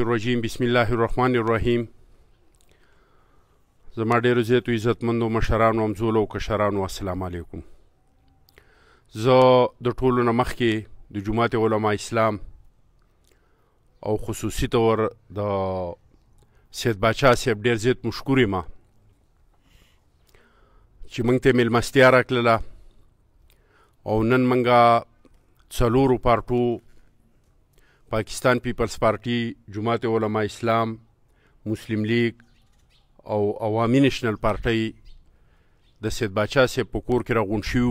الرجیم بسم الله الرحمن الرحیم زما ډیرو زیاتو عزتمندو مشرانو همزولو کشرانو السلام علیکم زه د ټولو نه مخکې د جماعت علما اسلام او خصوصي تور د سید بچا صاحب ډیر زیات مشکوري ما چې مونږ ته ملمستیا راکړله او نن مونږه څلورو پارټو پاکستان پیپلز پارټي جماعت علما اسلام مسلم لیگ او عوامي نېشنل پارټي د سید باچا سي په کور کې راغون شو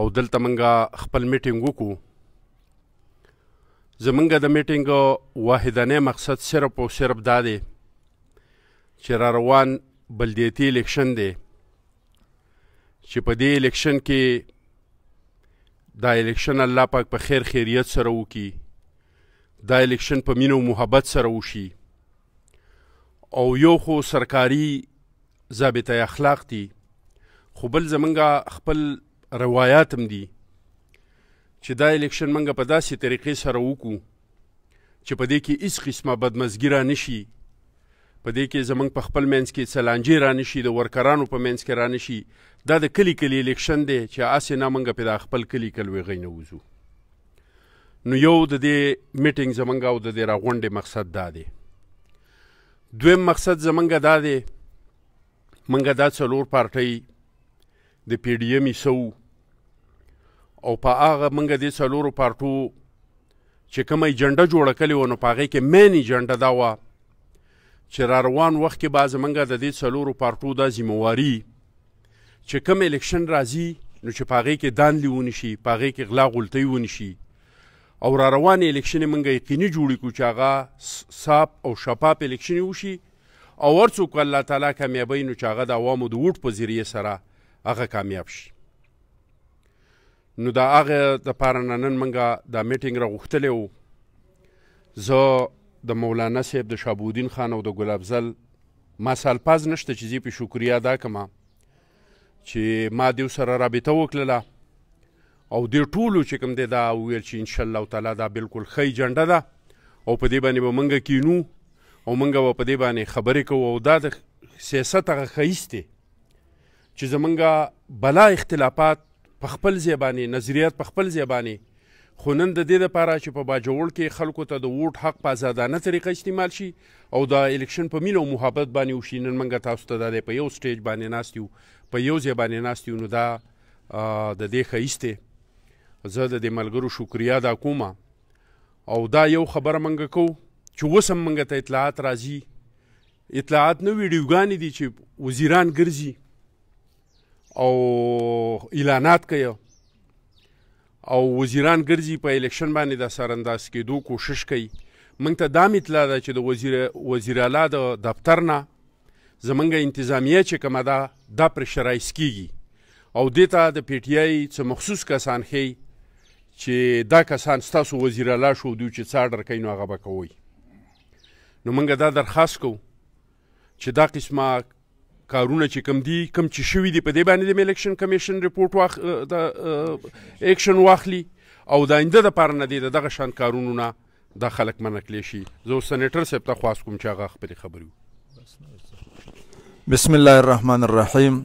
او دلته منګه خپل میټینګ وکړو زمونږ د میټینګ واحدانه مقصد صرف او صرف دا دی چې را روان بلدیتي الیکشن دی چې په دې الیکشن کې دا الیکشن الله پاک په خیر خیریت سره وکي دا الیکشن په مینو محبت سره وشي او یو خو سرکاري ضابطه اخلاق دي خو بل زمونږه خپل روایت هم دي چې دا الیکشن منګه په داسې طریقې سره وکړو چې په دې کې هیڅ قسمه بدمزګیره نشي په دې کې زمنګ په خپل منځ کې سلانجی رانه شي د ورکرانو په منځ کې رانه شي دا د کلی کلی الیکشن دی چې اسې نامنګ په خپل کلی کلوي غینه وزو نو یو د دې میټینګ زمنګ او د دې راغونډې مقصد دا دی دویم مقصد زمنګ دا دی منګه دا څلور پارټۍ د پی ډی ایم سو او په هغه منګه د څلورو پارټو چې کومه ایجنډا جوړه کړې و نو په هغه کې مین ایجنډا دا و چې را روان وخت کې به زمونږ د دې څلورو پارټو د ذمواري چې کوم الیکشن راځي نو چې پاغې کې دان لیونی شي پاغې کې غلا غلطۍ ونی شي او را روان الیکشن مونږ یقیني جوړی کو چې هغه صاف او شفاف الیکشن وشي او ورڅوک الله تعالی کامیابی نو چې هغه د عوامو د ووټ په ذریعه سره هغه کامیاب شي نو دا هغه د پارننن منګه د میټینګ را غوښتلې وو زه د مولانا صاحب د شابودین خان او د ګل افضل ما سالپاز نشته چې زی په شکریا ادا کما چې ما دیو سره رابطه وکړله او دې ټولو چې کوم دی دا ویل چې ان شاء الله تعالی دا بالکل خی جنډه ده او په دې باندې به مونږ کینو او مونږ په دې باندې خبرې کوو او دا د سیاست هغه خیسته چې زمونږه بلا اختلافات په خپل زبانی نظریات په خپل زبانی خو نن د دې لپاره چې په باجوړ کې خلکو ته د ووټ حق په آزادانه طریقه استعمال شي او دا الیکشن په میل او محبت باندې وشي نن موږ تاسو ته د په یو سټیج باندې ناست یو په یو ځای باندې ناست یو نو دا د دې خېسته زه د دې ملګرو شکریا دا کومه او دا یو خبر منګه کو چې وسم منګه ته اطلاعات راځي اطلاعات نو ویډیوګان دي چې وزیران ګرځي او اعلانات کوي او وزیران ګرځي په الیکشن باندې د سرنداس کېدو کوشش کوي موږ ته دا اطلاع ده چې د وزیر وزیر اعلی د دفتر نه زمونږه انتظامیه چې کومه ده د پرشرایس کیږي او دیتا د پی ټی آی څه مخصوص کسان خي چې دا کسان ستاسو وزیر اعلی شو دوی چې څاډر کینو هغه بکوي نو موږ دا درخواست کوو چې دا قسمه کارونه چې کم دي کم چې شوې دي په دې باندې د الیکشن کمیشن ریپورت واخ د اکشن واخلي او دا انده د پاره نه دي دغه شان کارونه نه د خلک منکلی شي زه سېنیټر صاحب ته خواست کوم چې هغه خپل خبري بسم الله الرحمن الرحیم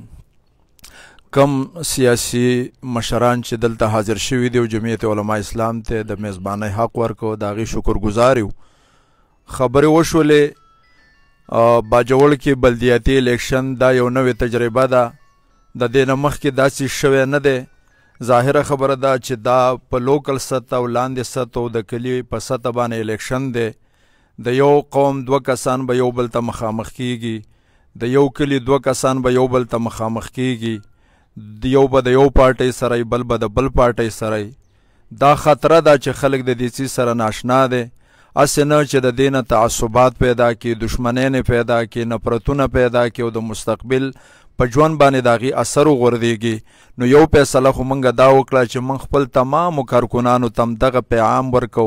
کم سیاسي مشران چې دلته حاضر شوي دي او جمعیت علما اسلام ته د میزبانی حق ورکو دا غي شکر گزار یو خبره وشولې باجوړ کې بلدیاتي الیکشن دا یو نوې تجربه ده د دې نه مخکې داسې شوی نه دی ظاهره خبره ده چې دا په لوکل سطح او لاندې سطح او د کلي په سطح باندې الیکشن دی د یو قوم دوه کسان به یو بل ته مخامخ کیږي د یو کلی دوه کسان به یو بل ته مخامخ کیږي د یو به د یو پارټۍ سره بل به د بل پارټۍ سره دا خطره ده چې خلک د دې سره ناشنا دي اسنه چې د دینه تعصبات پیدا کی دشمنین پیدا کی نفرتونه پیدا کی او د مستقبل په ژوند باندې داغي اثر وغورځيږي نو یو فیصله خو مونږه دا وکړه چې مونږ خپل تمام کارکونانو تم دغه پیغام ورکو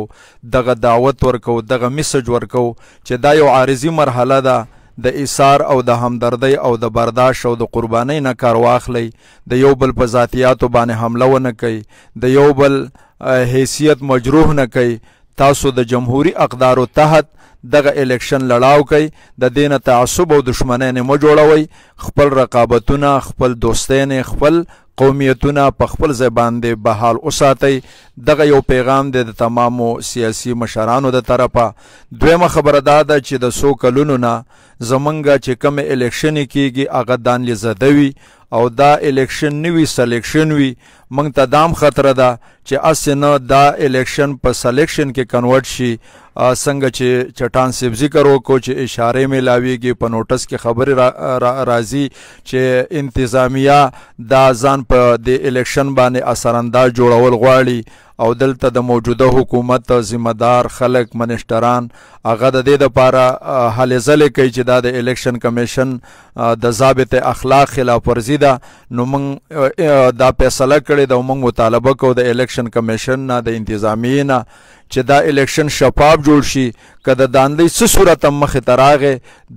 دغه دعوت ورکو دغه میسج ورکو چې دا یو عارضی مرحله ده د ایثار او د همدردی او د برداشت او د قربانۍ نه کار واخلي د یو بل په ذاتیاتو باندې حمله ونه کوي د یو بل حیثیت مجروح نه کوي تاسو د جمهوریت اقدارو تحت دغه الیکشن لړاو کوي د دین تعصب او دشمنی نه جوړوي خپل رقابتونه خپل دوستین خپل قومیتونه په خپل ځای باندې بحال اوساتي دغه یو پیغام دی د تمامو سیاسي مشرانو د طرفه دویمه خبره دا ده چې د سو کلونو نه زمونږه چې کوم الیکشن کیږي هغه دان لزدوي او دا الیکشن نوی سلیکشن وی موږ ته دام خطر ده چې اس نه دا الیکشن په سلیکشن کې کنورټ شي څنګه چې چټان سیب ذکر وکړو چې اشاره ملاویږي په نوټس کې خبره راځي چې انتظامیه دا ځان په د الیکشن باندې اثرانداز جوړول غواړي او دلته د موجوده حکومت ذمہ دار خلک منشتران هغه د دې لپاره حل زل کوي چې دا د الیکشن کمیشن د ضابط اخلاق خلاف ورزي ده نو موږ دا فیصله کړې د موږ مطالبه کوو د الیکشن کمیشن نه د انتظامی نه چې دا الیکشن شفاف جوړ شي کله د داندې څه صورت مخ تراغه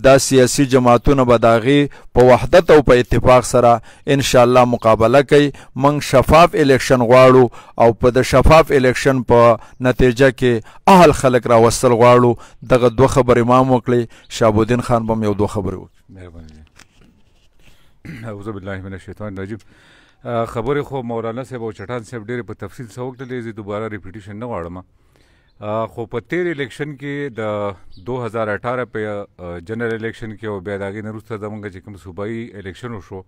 د سیاسي جماعتونو بداغي په وحدت او په اتفاق سره ان شاء الله مقابله کوي موږ شفاف الیکشن غواړو او په د شفاف الیکشن په نتیجه کې اهل خلک را وصل غواړو دغه دوه خبرې امام وکړي شهاب الدین خان به یو دوه خبرې وکړي مهرباني اعوذ بالله من الشیطان الرجیم خبرې خو مولانا صاحب او چټان صاحب ډېرې په تفصیل سره وکړلې زه دوباره ریپیټیشن نه غواړم خو په تیر الیکشن کې د 2018 په جنرال الیکشن کې او بیا د هغې نه وروسته زموږ چې کوم صوبایي الیکشن وشو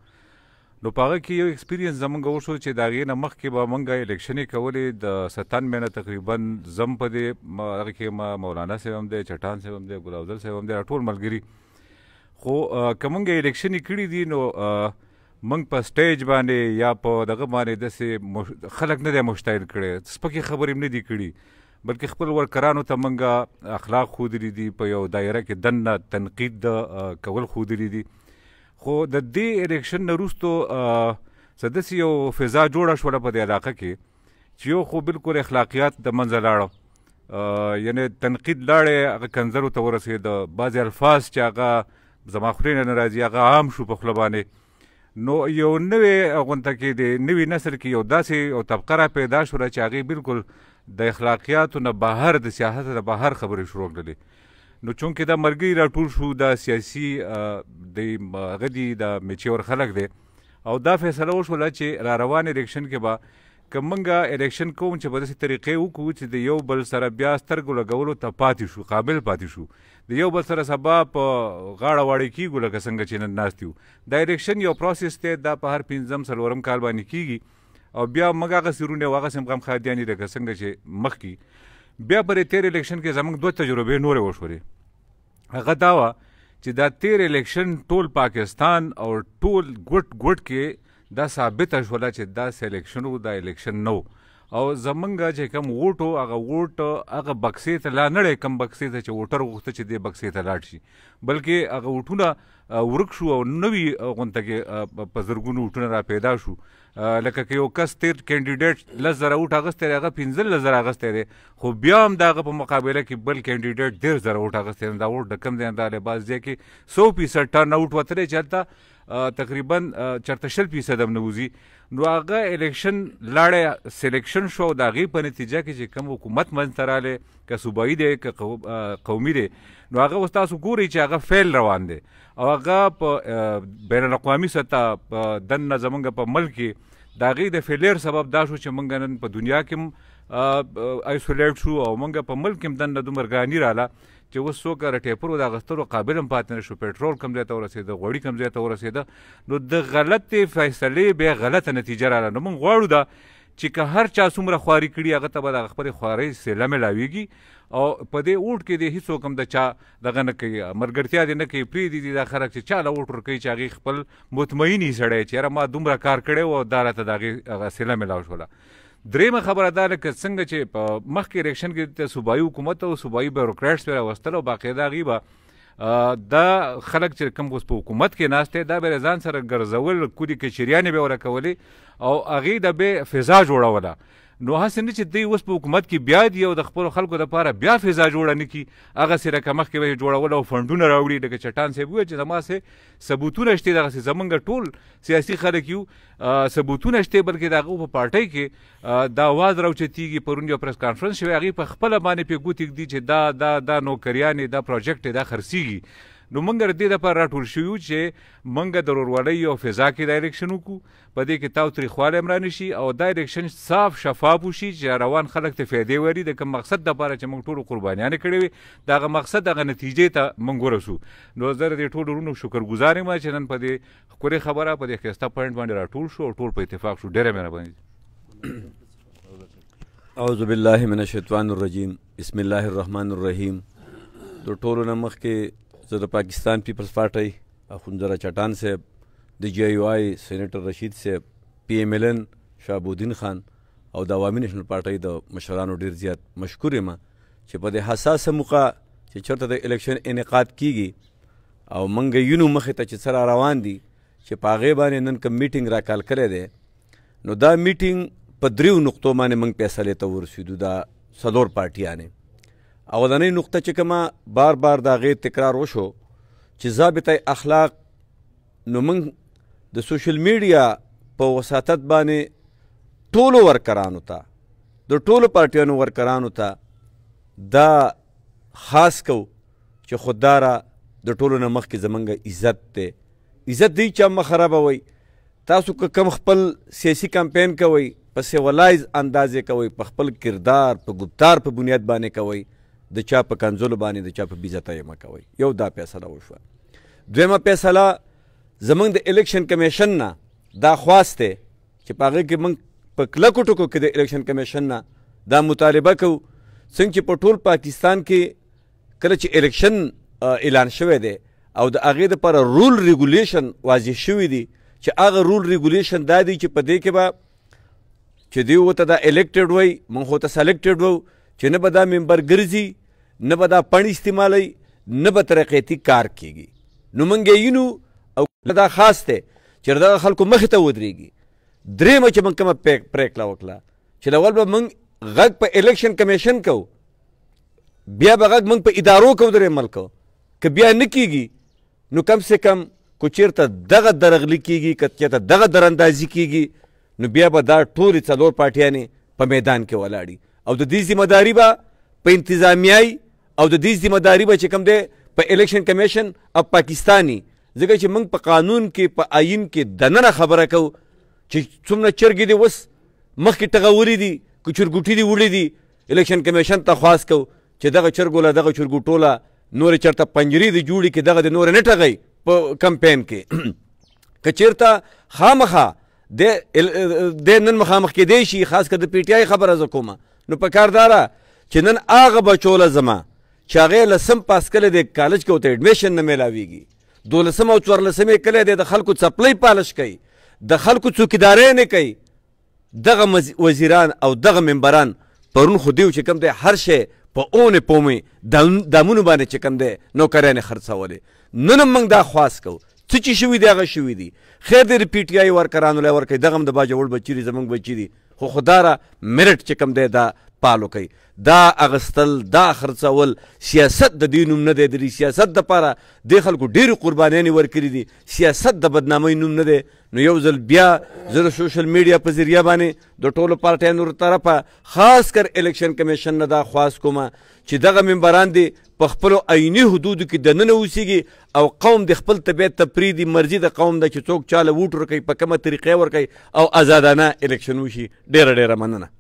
نو پاره کې یو ایکسپیرینس زمونږ وشو چې دا غي نه مخ کې به مونږه الیکشنې کولې د 97 نه تقریبا زم په دې هغه کې ما مولانا صاحب هم دې چټان صاحب هم دې ګلاوزل صاحب هم دې ټول ملګری خو کومګه الیکشنې کړې دي نو مونږ په سټیج باندې یا په دغه باندې داسې خلک نه دی مشتعل کړي سپکې خبرې هم نه دي کړي بلکې خپل ورکرانو ته مونږه اخلاق خودري دي په یو دایره کې دنه تنقید کول خودري دي, دي خو د دې الیکشن نه وروستو سدس یو فضا جوړه شوله په دې علاقه کې چې یو خو بالکل اخلاقیات د منځه لاړه یعنی تنقید لاړې هغه کنزرو ته ورسېد بعضې الفاظ چې هغه زما خورې نه راځي هغه عام شو په خوله باندې نو یو نوې غونته کې د نوې نسل کې یو داسې او طبقه پیدا شوه چې هغه بالکل د اخلاقیاتو نه بهر د سیاحت نه بهر خبرې شروع کړلې نو چونکه دا مرګي راټول شو دا سیاسي د غدي د میچور خلک دی او دا فیصله وشوله چې را روان الیکشن کې به کمنګه الیکشن کوم چې په داسې طریقې وکړو چې د یو بل سره بیا سترګو لګولو ته پاتې شو قابل پاتې شو د یو بل سره سبا په غاړه واړې کیږو لکه څنګه چې نن ناست یو دا الیکشن یو پروسس دی دا په هر پنځم څلورم کال باندې کیږي او بیا موږ هغه سرونه واغه سم غم خادیانی لکه څنګه چې مخکې بیا پرې تیر الیکشن کې زموږ دوه تجربې نورې وشورې هغه دا وه چې دا تیر الیکشن ټول پاکستان او ټول ګوټ ګوټ کې دا ثابته شوله چې دا سلیکشن و دا الیکشن نو او زمونږ چې کوم ووټو هغه ووټ هغه بکسې ته لا نړې کم بکسې ته چې ووټر غوښته چې دې بکسې ته لاړ شي بلکې هغه ووټونه ورک شو او نوې غونته کې په زرګونو ووټونه را پیدا شو لکه کې یو کس تیر کینډیډیټ لز زره وټ اغستې هغه 15 لز زره اغستې دی خو بیا هم دغه په مقابله کې بل کینډیډیټ ډیر زره وټ اغستې دا وټ د کم ځای د لباس ځای کې 100% ټرن اوټ وترې چلته تقریبا 40 فیصد هم نوزي نو هغه الیکشن لاړه سلیکشن شو دا غي په نتیجه کې چې کوم حکومت منځ رااله که صوبایي دی که قومي دی نو هغه تاسو ګوري چې هغه فیل روان دی او هغه په بین الاقوامي سطح دنه زمونږ په ملک کې دا غي د فیلر سبب دا شو چې مونږ نن په دنیا کې ایسولیټ شو او مونږ په ملک کې دنه دومره غانی رااله چې اوس څوک رټېپرو د اغستلو قابل هم پاتې نه شو پېټرول کم ځای ته ورسېده غوړي کم ځای ته ورسېده نو د غلطې فیصلې بیا غلطه نتیجه راله نو موږ غواړو دا چې که هر چا څومره خواري کړي هغه ته به د خپلې خوارۍ سیله ملاویږي او په دې اوټ کې د هیڅ حکم د چا دغه نه کوي مرګرتیا دې نه کوي پری دې دا خرک چې چاله اوټ ورکوي چې هغې خپل مطمئني سړی چې یاره ما دومره کار کړی و دا راته د هغې سیله ملاو شوله درېمه خبره دا ده چې څنګه چې په مخکې الیکشن کې د صوبایي حکومت او صوبایي بیوروکراټس پرې راوستل او باقاعده هغوی به دا خلک چې کوم اوس په حکومت کې ناست دا به ځان سره ګرځول کودي کچریانې به ورکولې او هغې د به فضا جوړوله نو هڅه نه چې دوی اوس په حکومت کې بیا دی او د خپل خلکو لپاره بیا فضا جوړه نه کی هغه سره کمخ کې جوړول او فندونه راوړي د چټان سی وی چې زما سه ثبوتونه شته دغه زمونږ ټول سیاسي خلک یو ثبوتونه شته بلکې دغه په پارټۍ کې دا واز راوچتیږي پرون یو پریس کانفرنس شوی هغه په خپل باندې په ګوتې دی چې دا دا دا نوکریانې دا پروجیکټ دا خرسيږي نو مونږ د دې لپاره راټول شو چې مونږ د ورورولۍ او فضا کې ډایرکشن وکړو په دې کې تاو تری خواله عمران شي او ډایرکشن صاف شفاف وشي چې روان خلک ته فایده وري د کوم مقصد لپاره چې مونږ ټول قربانیان کړې وي دغه مقصد دغه نتیجې ته مونږ ورسو نو زه دې ټول ورونو شکرګزار یم چې نن په دې خوري خبره په دې کې ستا پوینټ باندې راټول شو او ټول په اتفاق شو ډېر مهرباني اعوذ بالله من الشیطان الرجیم بسم الله الرحمن الرحیم د ټولو نمخ کې زه د پاکستان پیپلز پارټۍ اخوندزاده چټان صاحب د جی یو آی سینیټر رشید صاحب پی ایم ایل ان شهابالدین خان او د عوامي نېشنل پارټۍ د مشرانو ډیر زیات مشکور یم چې په دې حساسه موقع چې چېرته د الیکشن انعقاد کیږي او منګ یونو مخې ته چې سره روان دي چې په هغې باندې نن کوم میټینګ راکال کړی دی نو دا میټینګ په دریو نقطو باندې موږ فیصلې ته ورسېدو دا څلور پارټیانې اولنۍ نقطه چې کومه بار بار دا غیر تکرار وشو چې ضابطه اخلاق نو موږ د سوشل میډیا په وساتت باندې ټولو ورکرانو ته د ټولو پارټیانو ورکرانو ته دا خاص کو چې خودداره د ټولو نه مخکې زمونږ عزت دی عزت دی چې مخ خرابوي تاسو که کم خپل سیاسي کمپین کوئ په سیولایز اندازې کوئ په خپل کردار په ګفتار په بنیاد باندې کوئ د چا په کنځلو باندې د چا په بیزتۍ مه کوئ یو دا فیصله وشوه دویمه فیصله زموږ د الیکشن کمیشن نه دا خواست دی چې په هغه کې موږ په کلکو ټکو کې د الیکشن کمیشن نه دا مطالبه کوو څنګه چې په ټول پاکستان کې کله چې الیکشن اعلان شوی دی او د هغې دپاره رول ریګولیشن واضح شوي دي چې هغه رول ریګولیشن دا دی چې په دې کې به چې دوی ورته دا الیکټډ وای موږ خو ته سلیکټډ وو چې نه به دا ممبر ګرځي نه به دا پڼ استعمالوي نه به ترقیتي کار کیږي نو موږ یینو او دا خاص دی چې دغه خلکو مخې ته ودرېږي درېیمه چې موږ کومه پرېکړه وکړه چې د اول به موږ غږ په الیکشن کمیشن کوو بیا به غږ موږ په ادارو کوو درې ملکو که بیا نه کیږي نو کم سه کم کو چیرته دغه درغلی کیږي که چیرته دغه دراندازي کیږي نو بیا به دا ټولې څلور پارټیانې په میدان کې ولاړي او د دې ذمہ داری به په انتظامیای او د دې ذمہ داری به چې کوم دی په الیکشن کمیشن اف پاکستاني ځکه چې موږ په قانون کې په آئین کې دننه خبره کوو چې څومره چرګې دي وس مخکې ټغوري دي که چرګوټي دي وړي دي الیکشن کمیشن ته خواست کوو چې دغه چرګو له دغه چرګوټو له نورې چېرته پنجرې دي جوړې کې دغه د نورې نه ټغئ په کمپین کې که چېرته خامخا د د نن مخامخ کې دی شي خاص کر د پی ټی آی خبره زه کومه نو په کار داره چې نن هغه بچوله زما چې هغه لسم پاس کله د کالج کې وته اډمیشن نه ملاویږي دولسم او څوارلسمې کله د خلکو څپلۍ پالش کوي د خلکو څوکیدارۍ نه کوي دغه وزیران او دغه ممبران پرون خو دیو چې کم دی هر شی په اونې پومې دامونو باندې چې کم دی نوکریانې خرڅولې نن هم موږ دا خواست کوو څه چې شوي دي هغه شوي دي خیر دی پی ټي آی ورکرانو لای ورکوي دغه هم د باجوړ بچي دي زموږ بچي دي خو خو داره میرټ چې کم دی دا پالو کوي دا اغستل دا خرڅول سیاست د دې نوم نه دی د سیاست دپاره دې خلکو ډېرې قربانیانې ورکړي دي سیاست د بدنامۍ نوم نه دی نو یو ځل بیا زه د سوشل میډیا په ذریعه باندې د ټولو پارټیانو طرفه خاص کر الیکشن کمیشن نه دا خواست کومه چې دغه ممبران دي په خپلو عیني حدودو کې دننه اوسیږي او قوم د خپل طبیعت ته پرېږدي مرضي د قوم ده چې څوک چاله ووټ ورکوي په کومه طریقه ورکوي او ازادانه الیکشن وشي ډېره ډېره مننه